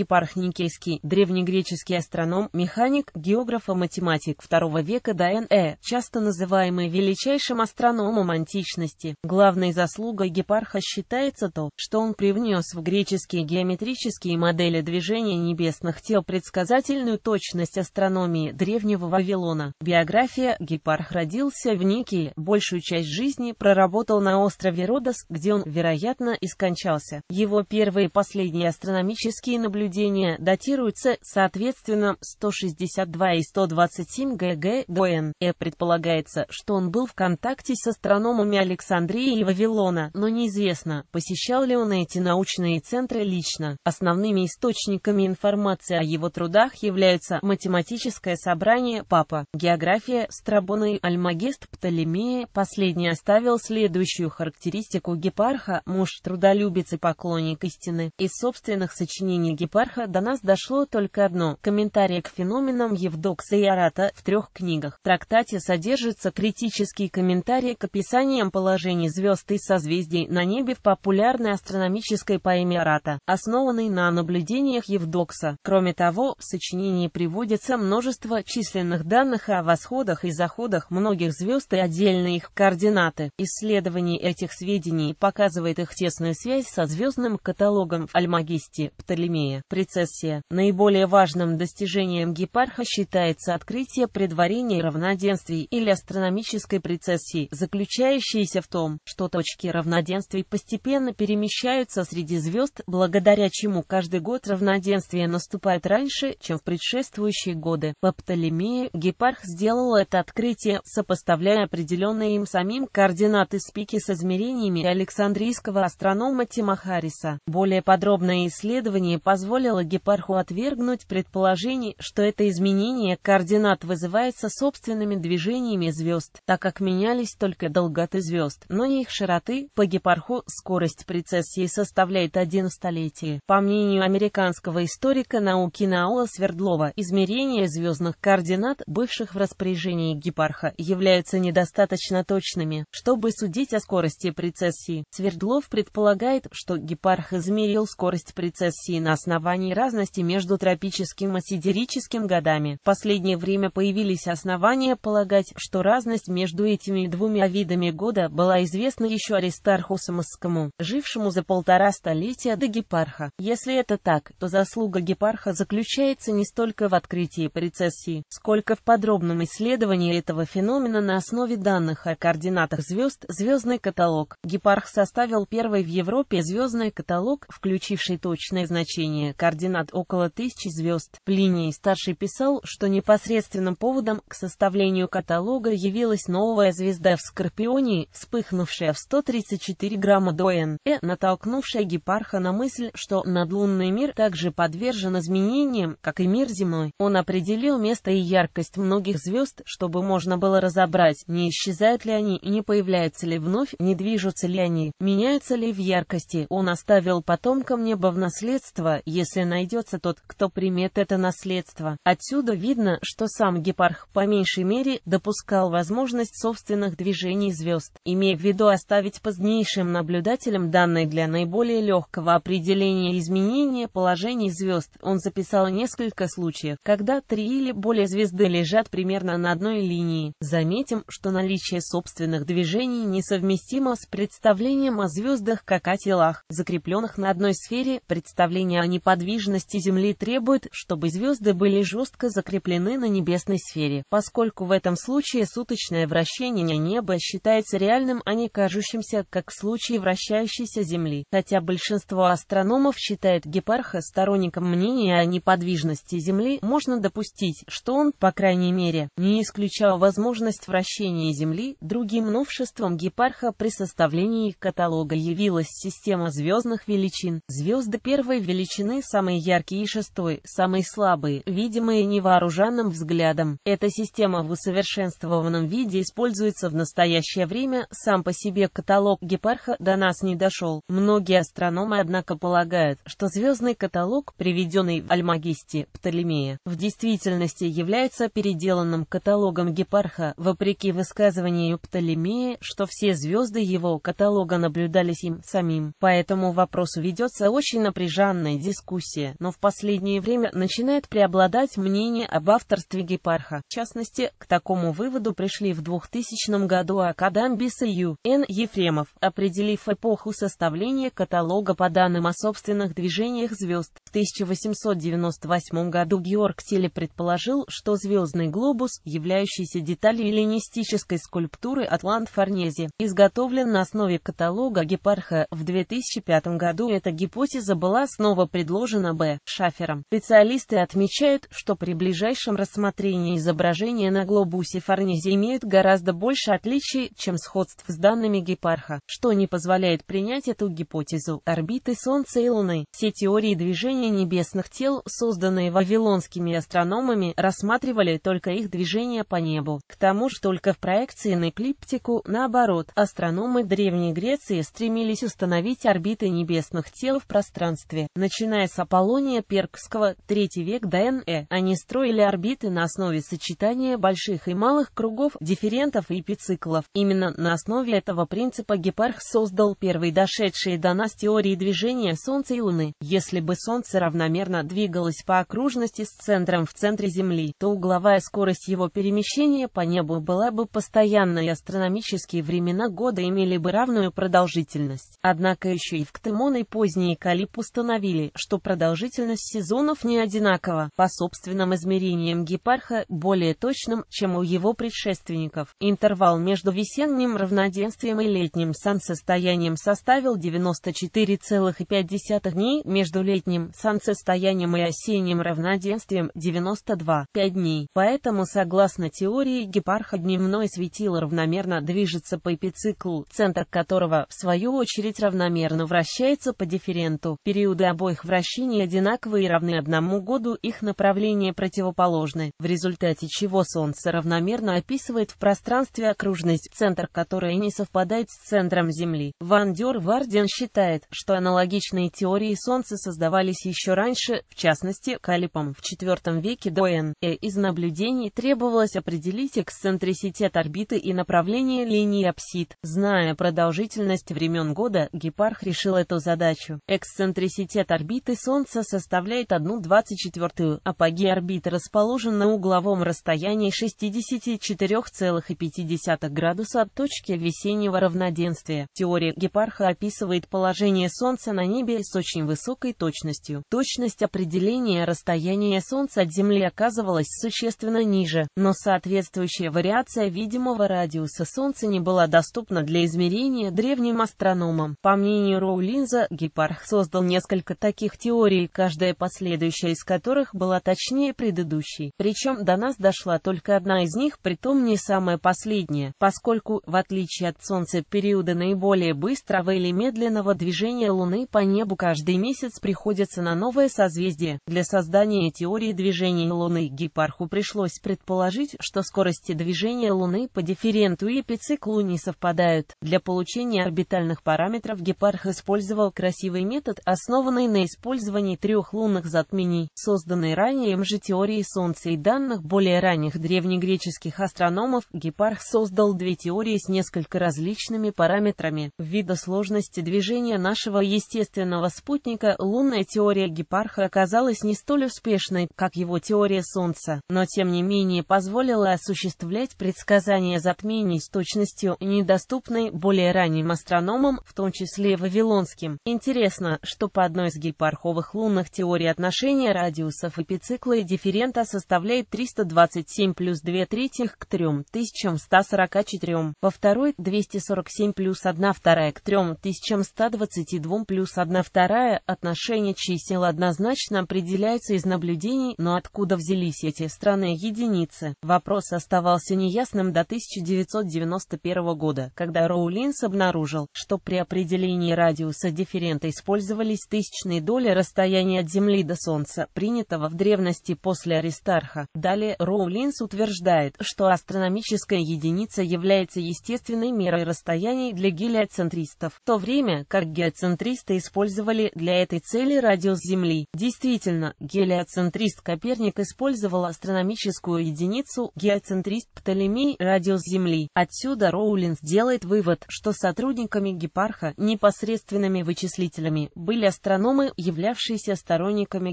Епарх Никейский, древнегреческий астроном, механик, географ и математик II века до Н.Э., часто называемый величайшим астрономом античности. Главной заслугой Гепарха считается то, что он привнес в греческие геометрические модели движения небесных тел предсказательную точность астрономии древнего Вавилона. Биография Гепарх родился в Никии, большую часть жизни проработал на острове Родос, где он, вероятно, и скончался. Его первые и последние астрономические наблюдения наблюдения датируются, соответственно, 162 и 127 ГГ ДН. Э предполагается, что он был в контакте с астрономами Александрии и Вавилона, но неизвестно, посещал ли он эти научные центры лично. Основными источниками информации о его трудах являются математическое собрание Папа, география Страбона и Альмагест Птолемея. Последний оставил следующую характеристику гепарха, муж трудолюбец и поклонник истины. Из собственных сочинений гепарха епарха до нас дошло только одно – комментарий к феноменам Евдокса и Арата в трех книгах. В трактате содержится критический комментарий к описаниям положений звезд и созвездий на небе в популярной астрономической поэме Арата, основанной на наблюдениях Евдокса. Кроме того, в сочинении приводится множество численных данных о восходах и заходах многих звезд и отдельные их координаты. Исследование этих сведений показывает их тесную связь со звездным каталогом в Альмагисте Птолемея прецессия. Наиболее важным достижением Гипарха считается открытие предварения равноденствий или астрономической прецессии, заключающейся в том, что точки равноденствий постепенно перемещаются среди звезд, благодаря чему каждый год равноденствие наступает раньше, чем в предшествующие годы. По Птолемею Гепарх сделал это открытие, сопоставляя определенные им самим координаты спики с измерениями Александрийского астронома Тимахариса. Более подробное исследование позволило позволило гепарху отвергнуть предположение, что это изменение координат вызывается собственными движениями звезд, так как менялись только долготы звезд, но не их широты. По гепарху скорость прецессии составляет один столетие. По мнению американского историка науки Наула Свердлова, измерения звездных координат, бывших в распоряжении гепарха, являются недостаточно точными, чтобы судить о скорости прецессии. Свердлов предполагает, что гепарх измерил скорость прецессии на основании образовании разности между тропическим и сидерическим годами. В последнее время появились основания полагать, что разность между этими двумя видами года была известна еще Аристарху Самосскому, жившему за полтора столетия до Гепарха. Если это так, то заслуга Гепарха заключается не столько в открытии прецессии, сколько в подробном исследовании этого феномена на основе данных о координатах звезд «Звездный каталог». Гепарх составил первый в Европе звездный каталог, включивший точное значение системе координат около тысячи звезд. Плиний Старший писал, что непосредственным поводом к составлению каталога явилась новая звезда в Скорпионе, вспыхнувшая в 134 грамма до Н, э, натолкнувшая Гепарха на мысль, что надлунный мир также подвержен изменениям, как и мир земной. Он определил место и яркость многих звезд, чтобы можно было разобрать, не исчезают ли они, не появляются ли вновь, не движутся ли они, меняются ли в яркости. Он оставил потомкам небо в наследство, если найдется тот, кто примет это наследство. Отсюда видно, что сам Гепарх по меньшей мере допускал возможность собственных движений звезд, имея в виду оставить позднейшим наблюдателям данные для наиболее легкого определения изменения положений звезд. Он записал несколько случаев, когда три или более звезды лежат примерно на одной линии. Заметим, что наличие собственных движений несовместимо с представлением о звездах как о телах, закрепленных на одной сфере, представление о непонятном подвижности Земли требует, чтобы звезды были жестко закреплены на небесной сфере, поскольку в этом случае суточное вращение неба считается реальным, а не кажущимся, как в случае вращающейся Земли. Хотя большинство астрономов считает Гепарха сторонником мнения о неподвижности Земли, можно допустить, что он, по крайней мере, не исключал возможность вращения Земли. Другим новшеством Гепарха при составлении каталога явилась система звездных величин. Звезды первой величины шестой самый яркий и шестой самый слабый, видимые невооруженным взглядом. Эта система в усовершенствованном виде используется в настоящее время, сам по себе каталог Гепарха до нас не дошел. Многие астрономы, однако, полагают, что звездный каталог, приведенный в Альмагисте Птолемея, в действительности является переделанным каталогом Гепарха, вопреки высказыванию Птолемея, что все звезды его каталога наблюдались им самим. По этому вопросу ведется очень напряженная дискуссия дискуссия, но в последнее время начинает преобладать мнение об авторстве Гепарха. В частности, к такому выводу пришли в 2000 году Акадамбис и Н. Ефремов, определив эпоху составления каталога по данным о собственных движениях звезд. В 1898 году Георг Теле предположил, что звездный глобус, являющийся деталью эллинистической скульптуры Атлант Форнези, изготовлен на основе каталога Гепарха. В 2005 году эта гипотеза была снова предложена предложено Б. Шафером. Специалисты отмечают, что при ближайшем рассмотрении изображения на глобусе Фарнези имеют гораздо больше отличий, чем сходств с данными Гепарха, что не позволяет принять эту гипотезу. Орбиты Солнца и Луны. Все теории движения небесных тел, созданные вавилонскими астрономами, рассматривали только их движение по небу. К тому же только в проекции на эклиптику, наоборот, астрономы Древней Греции стремились установить орбиты небесных тел в пространстве, начиная начиная с Аполлония Перкского, 3 век до Н.Э., они строили орбиты на основе сочетания больших и малых кругов, дифферентов и эпициклов. Именно на основе этого принципа Гепарх создал первые дошедшие до нас теории движения Солнца и Луны. Если бы Солнце равномерно двигалось по окружности с центром в центре Земли, то угловая скорость его перемещения по небу была бы постоянной, и астрономические времена года имели бы равную продолжительность. Однако еще и в Ктемон и поздние Калип установили, что что продолжительность сезонов не одинакова, по собственным измерениям гепарха, более точным, чем у его предшественников. Интервал между весенним равноденствием и летним солнцестоянием составил 94,5 дней, между летним солнцестоянием и осенним равноденствием 92,5 дней. Поэтому, согласно теории гепарха, дневное светило равномерно движется по эпициклу, центр которого, в свою очередь, равномерно вращается по дифференту. Периоды обоих вращений вращений одинаковы и равны одному году, их направления противоположны, в результате чего Солнце равномерно описывает в пространстве окружность, центр которой не совпадает с центром Земли. Ван Дёр Варден считает, что аналогичные теории Солнца создавались еще раньше, в частности, Калипом в IV веке до н.э. Из наблюдений требовалось определить эксцентриситет орбиты и направление линии апсид. Зная продолжительность времен года, Гепарх решил эту задачу. Эксцентриситет орбиты орбиты Солнца составляет 1,24, апогей орбиты расположен на угловом расстоянии 64,5 градуса от точки весеннего равноденствия. Теория Гепарха описывает положение Солнца на небе с очень высокой точностью. Точность определения расстояния Солнца от Земли оказывалась существенно ниже, но соответствующая вариация видимого радиуса Солнца не была доступна для измерения древним астрономам. По мнению Роулинза, Гепарх создал несколько таких теорий, каждая последующая из которых была точнее предыдущей. Причем до нас дошла только одна из них, притом не самая последняя, поскольку, в отличие от Солнца, периоды наиболее быстрого или медленного движения Луны по небу каждый месяц приходится на новое созвездие. Для создания теории движения Луны Гипарху пришлось предположить, что скорости движения Луны по дифференту и эпициклу не совпадают. Для получения орбитальных параметров Гепарх использовал красивый метод, основанный на использовании использовании трех лунных затмений, созданной ранее МЖ-теорией Солнца и данных более ранних древнегреческих астрономов, Гепарх создал две теории с несколько различными параметрами. Вида сложности движения нашего естественного спутника лунная теория Гепарха оказалась не столь успешной, как его теория Солнца, но тем не менее позволила осуществлять предсказания затмений с точностью, недоступной более ранним астрономам, в том числе вавилонским. Интересно, что по одной из Гепарха сверхсверховых лунных теорий отношения радиусов эпицикла и дифферента составляет 327 плюс 2 третьих к 3144, во второй – 247 плюс 1 вторая к 3122 плюс 1 вторая. Отношение чисел однозначно определяется из наблюдений, но откуда взялись эти странные единицы? Вопрос оставался неясным до 1991 года, когда Роулинс обнаружил, что при определении радиуса дифферента использовались тысячные доли доля расстояния от Земли до Солнца, принятого в древности после Аристарха. Далее Роулинс утверждает, что астрономическая единица является естественной мерой расстояний для гелиоцентристов, в то время как геоцентристы использовали для этой цели радиус Земли. Действительно, гелиоцентрист Коперник использовал астрономическую единицу, геоцентрист Птолемей – радиус Земли. Отсюда Роулинс делает вывод, что сотрудниками Гепарха, непосредственными вычислителями, были астрономы, являвшиеся сторонниками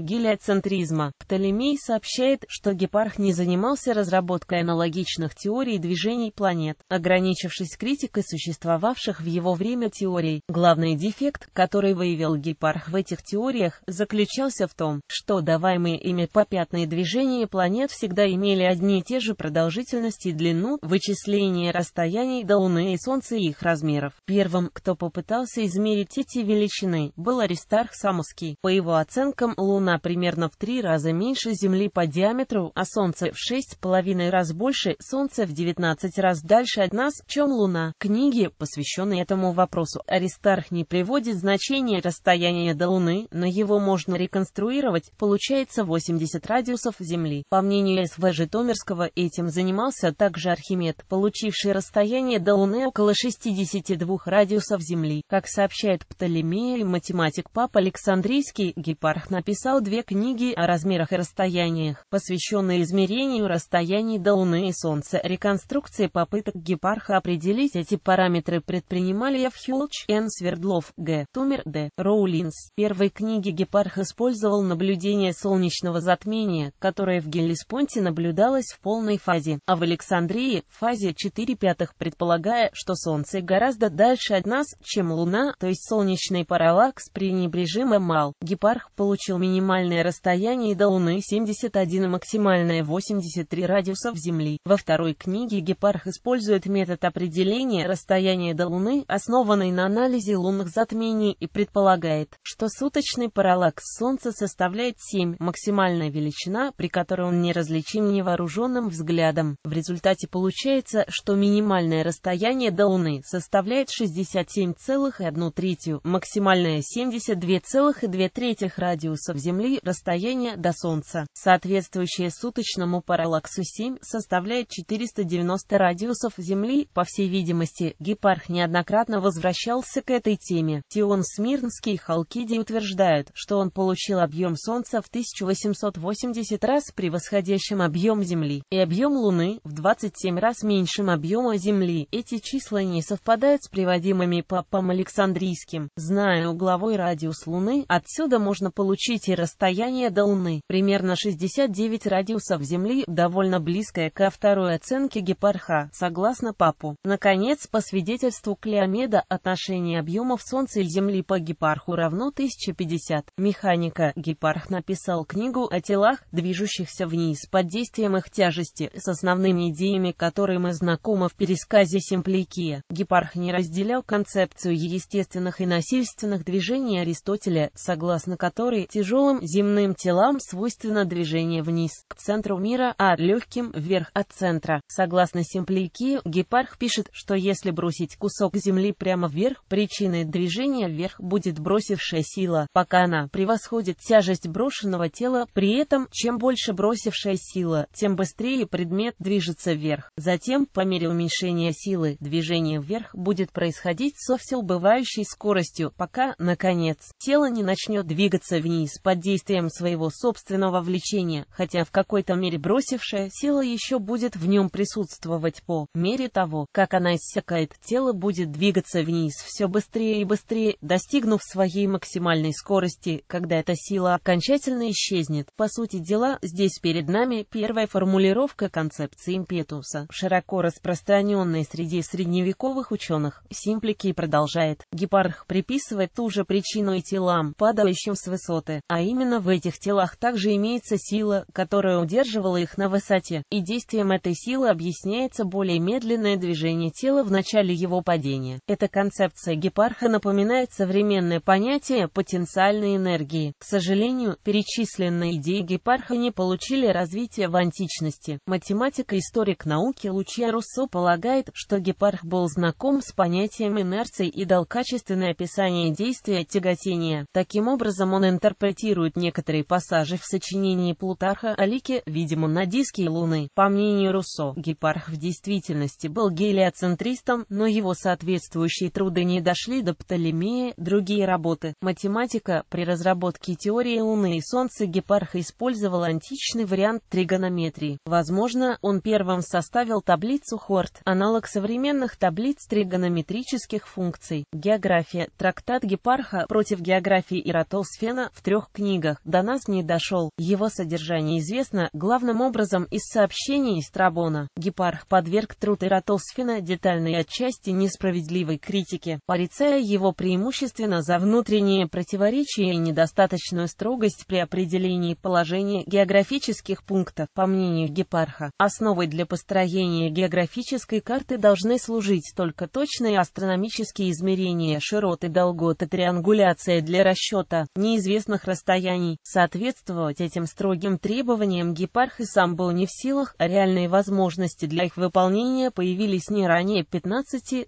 гелиоцентризма. Птолемей сообщает, что Гепарх не занимался разработкой аналогичных теорий движений планет, ограничившись критикой существовавших в его время теорий. Главный дефект, который выявил Гепарх в этих теориях, заключался в том, что даваемые ими попятные движения планет всегда имели одни и те же продолжительности и длину, вычисление расстояний до Луны и Солнца и их размеров. Первым, кто попытался измерить эти величины, был Аристарх Самуский. Луки. По его оценкам, Луна примерно в три раза меньше Земли по диаметру, а Солнце в шесть с половиной раз больше, Солнце в 19 раз дальше от нас, чем Луна. Книги, посвященные этому вопросу, Аристарх не приводит значение расстояния до Луны, но его можно реконструировать, получается 80 радиусов Земли. По мнению СВ Житомирского, этим занимался также Архимед, получивший расстояние до Луны около 62 радиусов Земли. Как сообщает Птолемей и математик Папа Александрий, Английский гепарх написал две книги о размерах и расстояниях, посвященные измерению расстояний до Луны и Солнца. Реконструкции попыток гепарха определить эти параметры предпринимали Ф. Хьюлч, Н. Свердлов, Г. Тумер, Д. Роулинс. В первой книге гепарх использовал наблюдение солнечного затмения, которое в Геллиспонте наблюдалось в полной фазе, а в Александрии — фазе 4 пятых, предполагая, что Солнце гораздо дальше от нас, чем Луна, то есть солнечный параллакс пренебрежимо мал материал. Гепарх получил минимальное расстояние до Луны 71 и максимальное 83 радиусов Земли. Во второй книге Гепарх использует метод определения расстояния до Луны, основанный на анализе лунных затмений и предполагает, что суточный параллакс Солнца составляет 7, максимальная величина, при которой он неразличим невооруженным взглядом. В результате получается, что минимальное расстояние до Луны составляет 67,1 третью, максимальное 72,2 две трети радиусов Земли расстояние до Солнца, соответствующее суточному параллаксу 7, составляет 490 радиусов Земли. По всей видимости, Гепарх неоднократно возвращался к этой теме. Тион Смирнский и Халкиди утверждают, что он получил объем Солнца в 1880 раз превосходящим объем Земли и объем Луны в 27 раз меньшим объема Земли. Эти числа не совпадают с приводимыми Папам Александрийским, зная угловой радиус Луны от Отсюда можно получить и расстояние до Луны, примерно 69 радиусов Земли, довольно близкое ко второй оценке Гепарха, согласно Папу. Наконец, по свидетельству Клеомеда, отношение объемов Солнца и Земли по Гепарху равно 1050. Механика Гепарх написал книгу о телах, движущихся вниз под действием их тяжести, с основными идеями, которые мы знакомы в пересказе Симпликия. Гепарх не разделял концепцию естественных и насильственных движений Аристотеля, согласно согласно которой тяжелым земным телам свойственно движение вниз, к центру мира, а легким вверх от центра. Согласно Симплики, Гепарх пишет, что если бросить кусок земли прямо вверх, причиной движения вверх будет бросившая сила, пока она превосходит тяжесть брошенного тела, при этом чем больше бросившая сила, тем быстрее предмет движется вверх. Затем, по мере уменьшения силы, движение вверх будет происходить со все убывающей скоростью, пока, наконец, тело не начнет начнет двигаться вниз под действием своего собственного влечения, хотя в какой-то мере бросившая сила еще будет в нем присутствовать по мере того, как она иссякает, тело будет двигаться вниз все быстрее и быстрее, достигнув своей максимальной скорости, когда эта сила окончательно исчезнет. По сути дела, здесь перед нами первая формулировка концепции импетуса, широко распространенной среди средневековых ученых. Симпликий продолжает. Гепарх приписывает ту же причину и телам, по падающим с высоты, а именно в этих телах также имеется сила, которая удерживала их на высоте, и действием этой силы объясняется более медленное движение тела в начале его падения. Эта концепция гепарха напоминает современное понятие потенциальной энергии. К сожалению, перечисленные идеи гепарха не получили развития в античности. Математик и историк науки Лучья Руссо полагает, что гепарх был знаком с понятием инерции и дал качественное описание действия тяготения. Таким Таким образом он интерпретирует некоторые пассажи в сочинении Плутарха о лике, видимо на диске Луны. По мнению Руссо, Гепарх в действительности был гелиоцентристом, но его соответствующие труды не дошли до Птолемея, другие работы. Математика при разработке теории Луны и Солнца Гепарх использовал античный вариант тригонометрии. Возможно, он первым составил таблицу Хорт, аналог современных таблиц тригонометрических функций. География. Трактат Гепарха против географии Иратосфена в трех книгах, до нас не дошел. Его содержание известно, главным образом, из сообщений Страбона. Гепарх подверг труд Иратосфена детальной отчасти несправедливой критике, порицая его преимущественно за внутренние противоречия и недостаточную строгость при определении положения географических пунктов. По мнению Гепарха, основой для построения географической карты должны служить только точные астрономические измерения широты, долготы, триангуляция для расчета учета неизвестных расстояний. Соответствовать этим строгим требованиям гепарх и сам был не в силах, а реальные возможности для их выполнения появились не ранее 15-16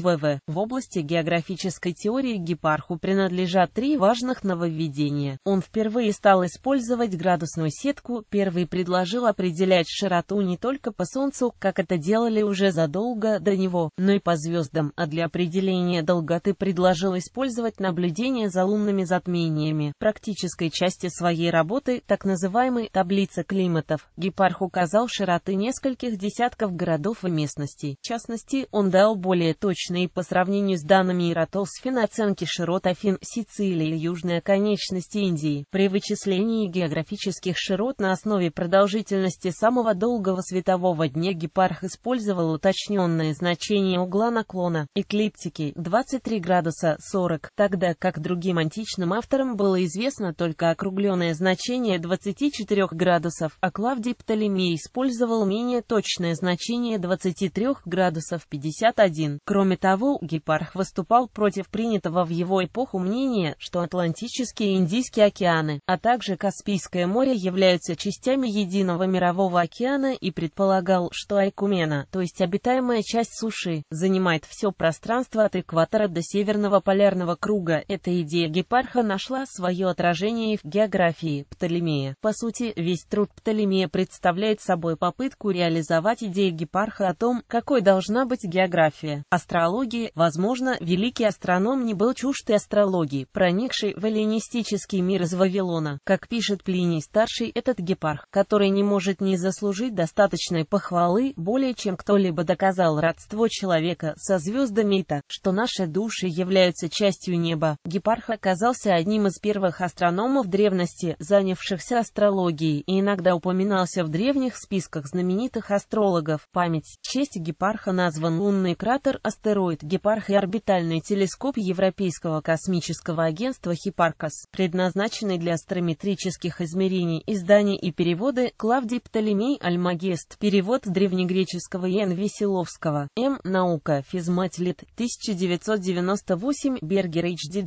ВВ. В области географической теории гепарху принадлежат три важных нововведения. Он впервые стал использовать градусную сетку, первый предложил определять широту не только по Солнцу, как это делали уже задолго до него, но и по звездам, а для определения долготы предложил использовать наблюдения за лунными северными затмениями. В практической части своей работы, так называемой «таблица климатов», Гепарх указал широты нескольких десятков городов и местностей. В частности, он дал более точные по сравнению с данными Иратолсфина оценки широт Афин, Сицилии и южной оконечности Индии. При вычислении географических широт на основе продолжительности самого долгого светового дня Гепарх использовал уточненное значение угла наклона эклиптики 23 градуса 40, тогда как другим античным античным авторам было известно только округленное значение 24 градусов, а Клавдий Птолемей использовал менее точное значение 23 градусов 51. Кроме того, Гепарх выступал против принятого в его эпоху мнения, что Атлантические и Индийские океаны, а также Каспийское море являются частями единого мирового океана и предполагал, что Айкумена, то есть обитаемая часть суши, занимает все пространство от экватора до северного полярного круга. Эта идея Гепарха Парха нашла свое отражение в географии Птолемея. По сути, весь труд Птолемея представляет собой попытку реализовать идеи Гепарха о том, какой должна быть география. Астрологии, возможно, великий астроном не был чужд и астрологии, проникшей в эллинистический мир из Вавилона. Как пишет Плиний-старший, этот Гепарх, который не может не заслужить достаточной похвалы, более чем кто-либо доказал родство человека со звездами и то, что наши души являются частью неба. Гепарх оказал оказался одним из первых астрономов древности, занявшихся астрологией, и иногда упоминался в древних списках знаменитых астрологов. Память. В честь Гепарха назван лунный кратер, астероид Гепарх и орбитальный телескоп Европейского космического агентства Хипаркас, предназначенный для астрометрических измерений. Издания и переводы Клавдий Птолемей Альмагест. Перевод с древнегреческого Н. Веселовского. М. Наука. Физматлит, 1998. Бергер H. D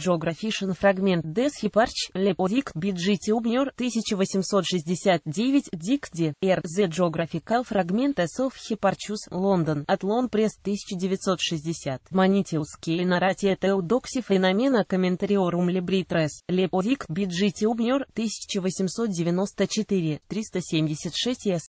фрагмент Дес Хипарч, Леподик, Биджити Убнер, 1869, Дикди, Р.З. The Geographical Fragment of Лондон, Атлон Пресс, 1960, Манитиус Кейнаратия Теодокси Феномена Комментариорум Либритрес, Леподик, Биджити Убнер, 1894, 376 С.